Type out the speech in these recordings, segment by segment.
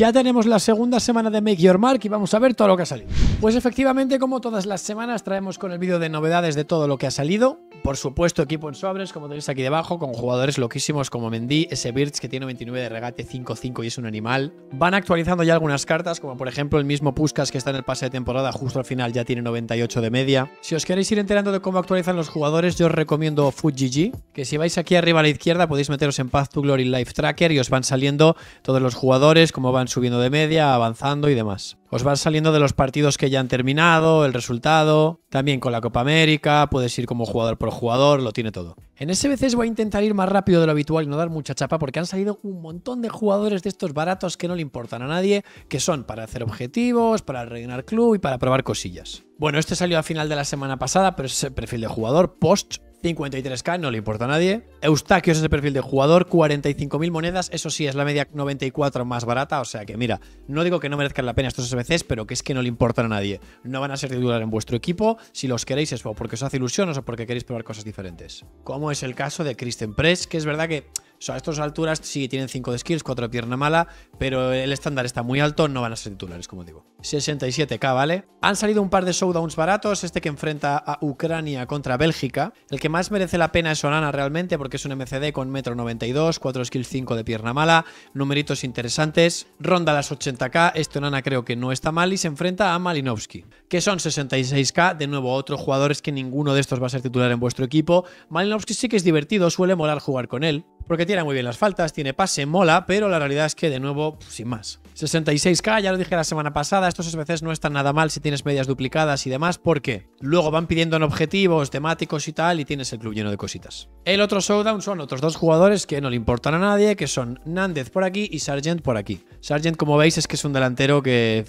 Ya tenemos la segunda semana de Make Your Mark y vamos a ver todo lo que ha salido. Pues efectivamente, como todas las semanas, traemos con el vídeo de novedades de todo lo que ha salido. Por supuesto, equipo en sobres, como tenéis aquí debajo, con jugadores loquísimos como Mendy, ese Birch que tiene 29 de regate, 5-5 y es un animal. Van actualizando ya algunas cartas, como por ejemplo el mismo Puskas que está en el pase de temporada, justo al final ya tiene 98 de media. Si os queréis ir enterando de cómo actualizan los jugadores, yo os recomiendo Fujiji, que si vais aquí arriba a la izquierda podéis meteros en Path to Glory Life Tracker y os van saliendo todos los jugadores, cómo van subiendo de media, avanzando y demás. Os van saliendo de los partidos que ya han terminado, el resultado, también con la Copa América, puedes ir como jugador por jugador, lo tiene todo. En SBCs voy a intentar ir más rápido de lo habitual y no dar mucha chapa porque han salido un montón de jugadores de estos baratos que no le importan a nadie, que son para hacer objetivos, para rellenar club y para probar cosillas. Bueno, este salió a final de la semana pasada, pero es el perfil de jugador, post 53K, no le importa a nadie. Eustaquio es ese perfil de jugador, 45.000 monedas, eso sí, es la media 94 más barata, o sea que mira, no digo que no merezcan la pena estos SBCs, pero que es que no le importan a nadie. No van a ser titular en vuestro equipo, si los queréis es porque os hace ilusión o porque queréis probar cosas diferentes. Como es el caso de Christian Press, que es verdad que o sea, a estas alturas sí tienen 5 de skills, 4 de pierna mala, pero el estándar está muy alto, no van a ser titulares, como digo. 67k, ¿vale? Han salido un par de showdowns baratos, este que enfrenta a Ucrania contra Bélgica. El que más merece la pena es Onana realmente, porque es un MCD con metro 92, 4 skills 5 de pierna mala, numeritos interesantes, ronda las 80k, este Onana creo que no está mal y se enfrenta a Malinowski, que son 66k, de nuevo otro jugador. Es que ninguno de estos va a ser titular en vuestro equipo. Malinowski sí que es divertido, suele molar jugar con él porque tiene muy bien las faltas, tiene pase, mola, pero la realidad es que de nuevo, sin más. 66K, ya lo dije la semana pasada, estos veces no están nada mal si tienes medias duplicadas y demás, porque luego van pidiendo en objetivos, temáticos y tal, y tienes el club lleno de cositas. El otro showdown son otros dos jugadores que no le importan a nadie, que son Nández por aquí y Sargent por aquí. Sargent, como veis, es que es un delantero que...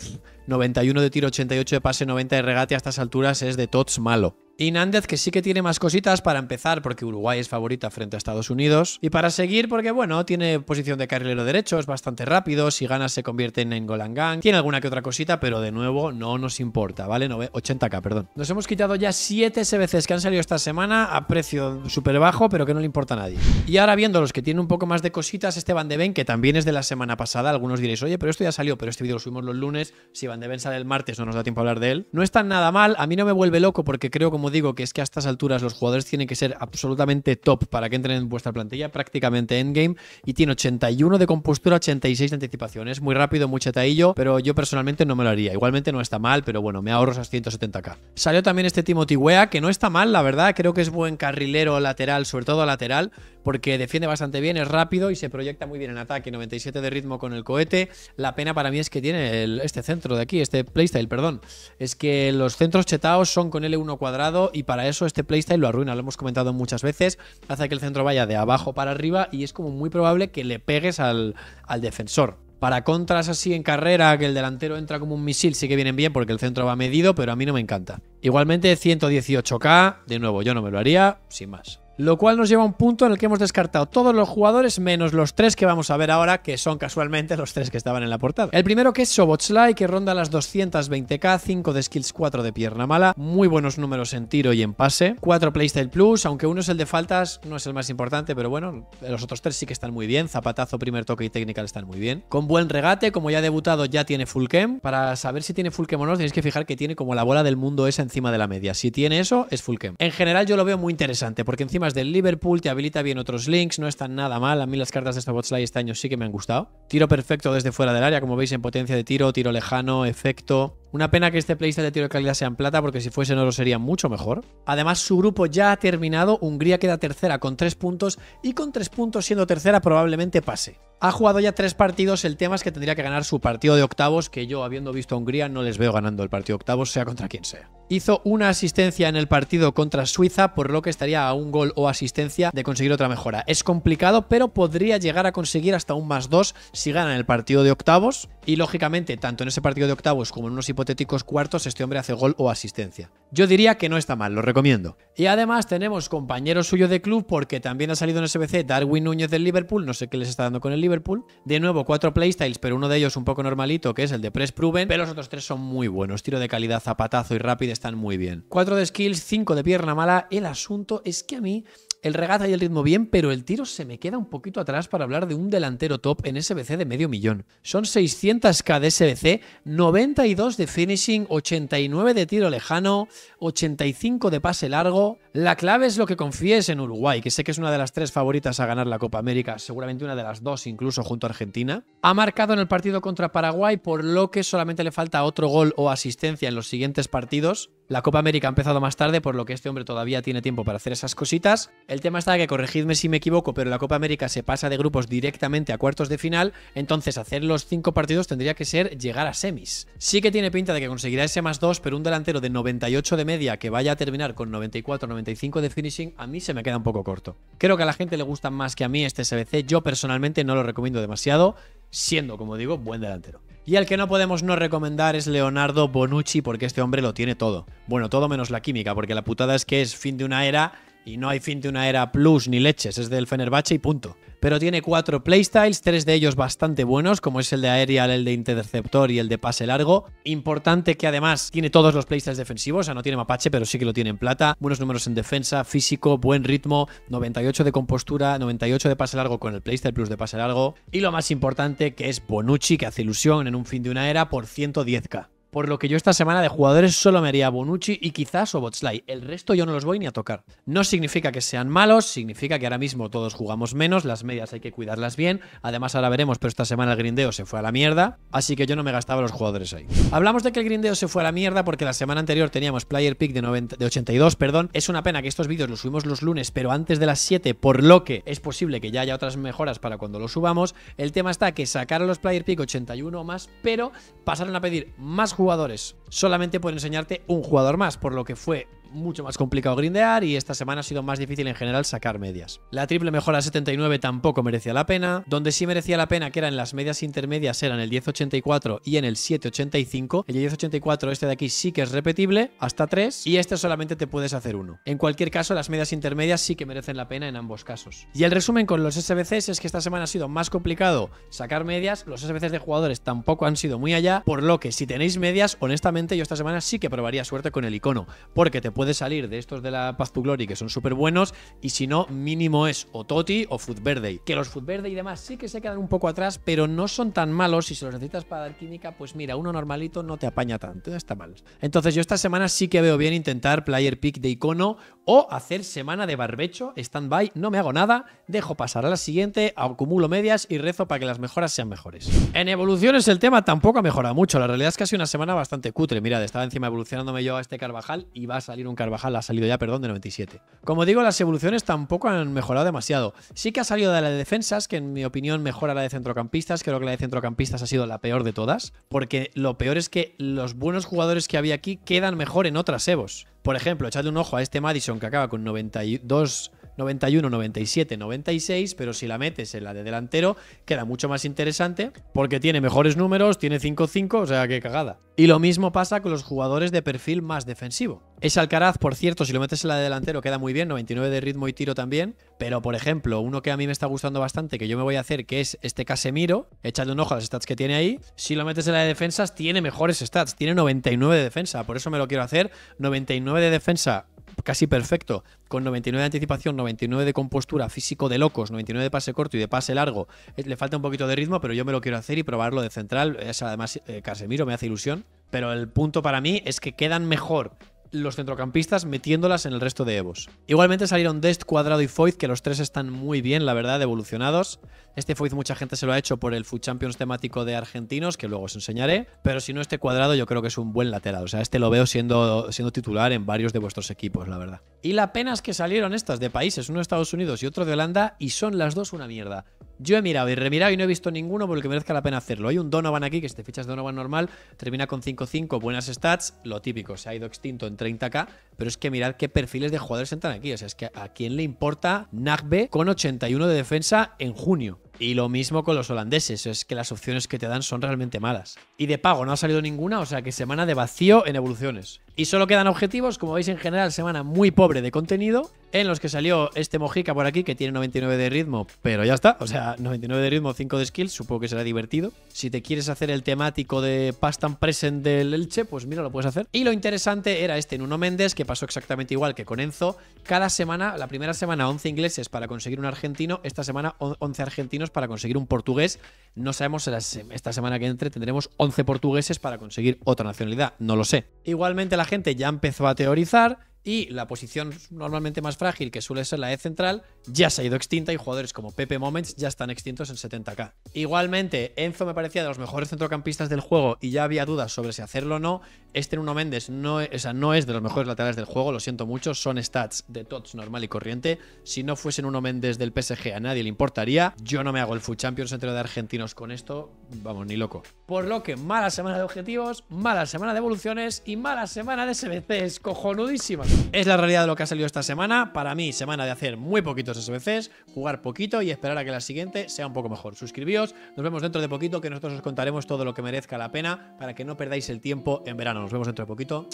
91 de tiro, 88 de pase, 90 de regate a estas alturas es de tots malo. Y Nández que sí que tiene más cositas para empezar porque Uruguay es favorita frente a Estados Unidos. Y para seguir porque bueno, tiene posición de carrilero derecho, es bastante rápido, si gana se convierte en golangang, Tiene alguna que otra cosita, pero de nuevo no nos importa, ¿vale? 80k, perdón. Nos hemos quitado ya 7 SBCs que han salido esta semana a precio súper bajo, pero que no le importa a nadie. Y ahora viendo los que tienen un poco más de cositas, este Van de Ben que también es de la semana pasada, algunos diréis, oye, pero esto ya salió, pero este vídeo lo subimos los lunes, si Van de el martes, no nos da tiempo a hablar de él. No está nada mal, a mí no me vuelve loco porque creo, como digo, que es que a estas alturas los jugadores tienen que ser absolutamente top para que entren en vuestra plantilla, prácticamente endgame, y tiene 81 de compostura, 86 de anticipación. Es muy rápido, muy chetaillo pero yo personalmente no me lo haría. Igualmente no está mal, pero bueno, me ahorro esas 170k. Salió también este Timothy Wea, que no está mal, la verdad, creo que es buen carrilero lateral, sobre todo lateral, porque defiende bastante bien, es rápido y se proyecta muy bien en ataque, 97 de ritmo con el cohete. La pena para mí es que tiene este centro aquí, este playstyle, perdón, es que los centros chetaos son con L1 cuadrado y para eso este playstyle lo arruina, lo hemos comentado muchas veces, hace que el centro vaya de abajo para arriba y es como muy probable que le pegues al, al defensor. Para contras así en carrera, que el delantero entra como un misil, sí que vienen bien porque el centro va medido, pero a mí no me encanta. Igualmente 118K, de nuevo, yo no me lo haría, sin más. Lo cual nos lleva a un punto en el que hemos descartado todos los jugadores menos los tres que vamos a ver ahora, que son casualmente los tres que estaban en la portada. El primero que es Sobotsly, que ronda las 220k, 5 de skills, 4 de pierna mala, muy buenos números en tiro y en pase, 4 playstyle plus, aunque uno es el de faltas, no es el más importante, pero bueno, los otros tres sí que están muy bien, zapatazo, primer toque y técnica están muy bien. Con buen regate, como ya ha debutado, ya tiene full Para saber si tiene full cam o no, tenéis que fijar que tiene como la bola del mundo esa encima de la media. Si tiene eso, es full cam. En general yo lo veo muy interesante, porque encima del Liverpool, te habilita bien otros links, no están nada mal. A mí las cartas de esta botslay este año sí que me han gustado. Tiro perfecto desde fuera del área, como veis en potencia de tiro, tiro lejano, efecto. Una pena que este playlist de tiro de calidad sea en plata, porque si fuese no oro sería mucho mejor. Además, su grupo ya ha terminado, Hungría queda tercera con tres puntos, y con tres puntos siendo tercera probablemente pase. Ha jugado ya tres partidos, el tema es que tendría que ganar su partido de octavos, que yo, habiendo visto a Hungría, no les veo ganando el partido de octavos, sea contra quien sea. Hizo una asistencia en el partido contra Suiza, por lo que estaría a un gol o asistencia de conseguir otra mejora. Es complicado, pero podría llegar a conseguir hasta un más dos si ganan el partido de octavos, y lógicamente, tanto en ese partido de octavos como en unos hipotéticos cuartos este hombre hace gol o asistencia. Yo diría que no está mal, lo recomiendo. Y además tenemos compañero suyo de club porque también ha salido en SBC Darwin Núñez del Liverpool, no sé qué les está dando con el Liverpool. De nuevo, cuatro playstyles, pero uno de ellos un poco normalito, que es el de Press Proven, pero los otros tres son muy buenos. Tiro de calidad, zapatazo y rápido están muy bien. Cuatro de skills, cinco de pierna mala. El asunto es que a mí el regate y el ritmo bien, pero el tiro se me queda un poquito atrás para hablar de un delantero top en SBC de medio millón. Son 600k de SBC, 92 de finishing, 89 de tiro lejano, 85 de pase largo. La clave es lo que confíes en Uruguay, que sé que es una de las tres favoritas a ganar la Copa América, seguramente una de las dos incluso junto a Argentina. Ha marcado en el partido contra Paraguay, por lo que solamente le falta otro gol o asistencia en los siguientes partidos la Copa América ha empezado más tarde, por lo que este hombre todavía tiene tiempo para hacer esas cositas. El tema está que, corregidme si me equivoco, pero la Copa América se pasa de grupos directamente a cuartos de final, entonces hacer los cinco partidos tendría que ser llegar a semis. Sí que tiene pinta de que conseguirá ese más 2, pero un delantero de 98 de media que vaya a terminar con 94-95 de finishing, a mí se me queda un poco corto. Creo que a la gente le gusta más que a mí este SBC, yo personalmente no lo recomiendo demasiado siendo, como digo, buen delantero. Y al que no podemos no recomendar es Leonardo Bonucci, porque este hombre lo tiene todo. Bueno, todo menos la química, porque la putada es que es fin de una era y no hay fin de una era plus ni leches, es del Fenerbahce y punto. Pero tiene cuatro playstyles, tres de ellos bastante buenos, como es el de aerial, el de interceptor y el de pase largo. Importante que además tiene todos los playstyles defensivos, o sea, no tiene mapache, pero sí que lo tiene en plata. Buenos números en defensa, físico, buen ritmo, 98 de compostura, 98 de pase largo con el playstyle plus de pase largo. Y lo más importante que es Bonucci, que hace ilusión en un fin de una era por 110k. Por lo que yo esta semana de jugadores solo me haría Bonucci y quizás Botsly. El resto yo no los voy ni a tocar. No significa que sean malos, significa que ahora mismo todos jugamos menos, las medias hay que cuidarlas bien. Además ahora veremos, pero esta semana el grindeo se fue a la mierda, así que yo no me gastaba los jugadores ahí. Hablamos de que el grindeo se fue a la mierda porque la semana anterior teníamos player pick de, de 82, perdón. Es una pena que estos vídeos los subimos los lunes, pero antes de las 7, por lo que es posible que ya haya otras mejoras para cuando los subamos. El tema está que sacaron los player pick 81 o más, pero pasaron a pedir más jugadores jugadores, solamente puedo enseñarte un jugador más, por lo que fue mucho más complicado grindear y esta semana ha sido más difícil en general sacar medias. La triple mejora 79 tampoco merecía la pena. Donde sí merecía la pena, que eran las medias intermedias, eran el 1084 y en el 785. El 1084 este de aquí sí que es repetible, hasta 3, y este solamente te puedes hacer uno. En cualquier caso, las medias intermedias sí que merecen la pena en ambos casos. Y el resumen con los SBCs es que esta semana ha sido más complicado sacar medias, los SBCs de jugadores tampoco han sido muy allá, por lo que si tenéis medias, honestamente yo esta semana sí que probaría suerte con el icono, porque te Puede salir de estos de la Paz to Glory que son súper buenos, y si no, mínimo es o Toti o Food Verde. Que los Food Verde y demás sí que se quedan un poco atrás, pero no son tan malos. Y si los necesitas para dar química, pues mira, uno normalito no te apaña tanto, está mal. Entonces, yo esta semana sí que veo bien intentar player pick de icono o hacer semana de barbecho, stand-by, no me hago nada, dejo pasar a la siguiente, acumulo medias y rezo para que las mejoras sean mejores. En evoluciones el tema tampoco ha mejorado mucho, la realidad es que ha sido una semana bastante cutre, mirad, estaba encima evolucionándome yo a este Carvajal y va a salir un Carvajal, ha salido ya, perdón, de 97. Como digo, las evoluciones tampoco han mejorado demasiado, sí que ha salido de la de defensas, que en mi opinión mejora la de centrocampistas, creo que la de centrocampistas ha sido la peor de todas, porque lo peor es que los buenos jugadores que había aquí quedan mejor en otras EVOs. Por ejemplo, echadle un ojo a este Madison que acaba con 92 91, 97, 96, pero si la metes en la de delantero, queda mucho más interesante porque tiene mejores números, tiene 5-5, o sea, qué cagada. Y lo mismo pasa con los jugadores de perfil más defensivo. Es Alcaraz, por cierto, si lo metes en la de delantero queda muy bien, 99 de ritmo y tiro también, pero por ejemplo, uno que a mí me está gustando bastante, que yo me voy a hacer, que es este Casemiro, échale un ojo a las stats que tiene ahí, si lo metes en la de defensas tiene mejores stats, tiene 99 de defensa, por eso me lo quiero hacer, 99 de defensa casi perfecto, con 99 de anticipación, 99 de compostura, físico de locos, 99 de pase corto y de pase largo. Eh, le falta un poquito de ritmo, pero yo me lo quiero hacer y probarlo de central. Es además, eh, Casemiro me hace ilusión. Pero el punto para mí es que quedan mejor los centrocampistas metiéndolas en el resto de Evos. Igualmente salieron Dest, Cuadrado y Foyth, que los tres están muy bien, la verdad, evolucionados. Este Foyth mucha gente se lo ha hecho por el Food Champions temático de argentinos, que luego os enseñaré, pero si no este Cuadrado yo creo que es un buen lateral, o sea, este lo veo siendo, siendo titular en varios de vuestros equipos, la verdad. Y la pena es que salieron estas de países, uno de Estados Unidos y otro de Holanda, y son las dos una mierda. Yo he mirado y remirado y no he visto ninguno por que merezca la pena hacerlo. Hay un Donovan aquí, que te fichas Donovan normal, termina con 5-5, buenas stats, lo típico, se ha ido extinto en 30k, pero es que mirad qué perfiles de jugadores entran aquí. O sea, es que a quién le importa Nagbe con 81 de defensa en junio. Y lo mismo con los holandeses, es que las opciones que te dan son realmente malas. Y de pago no ha salido ninguna, o sea que semana de vacío en evoluciones. Y solo quedan objetivos, como veis en general, semana muy pobre de contenido, en los que salió este Mojica por aquí, que tiene 99 de ritmo, pero ya está, o sea, 99 de ritmo, 5 de skill, supongo que será divertido. Si te quieres hacer el temático de Past and Present del Elche, pues mira, lo puedes hacer. Y lo interesante era este en uno Méndez, que pasó exactamente igual que con Enzo. Cada semana, la primera semana 11 ingleses para conseguir un argentino, esta semana 11 argentinos para conseguir un portugués. No sabemos, esta semana que entre tendremos 11 portugueses para conseguir otra nacionalidad, no lo sé. Igualmente la gente ya empezó a teorizar y la posición normalmente más frágil, que suele ser la E central, ya se ha ido extinta y jugadores como Pepe Moments ya están extintos en 70k. Igualmente, Enzo me parecía de los mejores centrocampistas del juego y ya había dudas sobre si hacerlo o no. Este Nuno Méndez no, e, no es de los mejores laterales del juego, lo siento mucho, son stats de tots normal y corriente. Si no fuese Nuno Méndez del PSG a nadie le importaría. Yo no me hago el full Champions entre de argentinos con esto, vamos, ni loco. Por lo que mala semana de objetivos, mala semana de evoluciones y mala semana de SBCs, cojonudísimas. Es la realidad de lo que ha salido esta semana. Para mí, semana de hacer muy poquitos SBCs, jugar poquito y esperar a que la siguiente sea un poco mejor. Suscribíos, nos vemos dentro de poquito que nosotros os contaremos todo lo que merezca la pena para que no perdáis el tiempo en verano. Nos vemos dentro de poquito.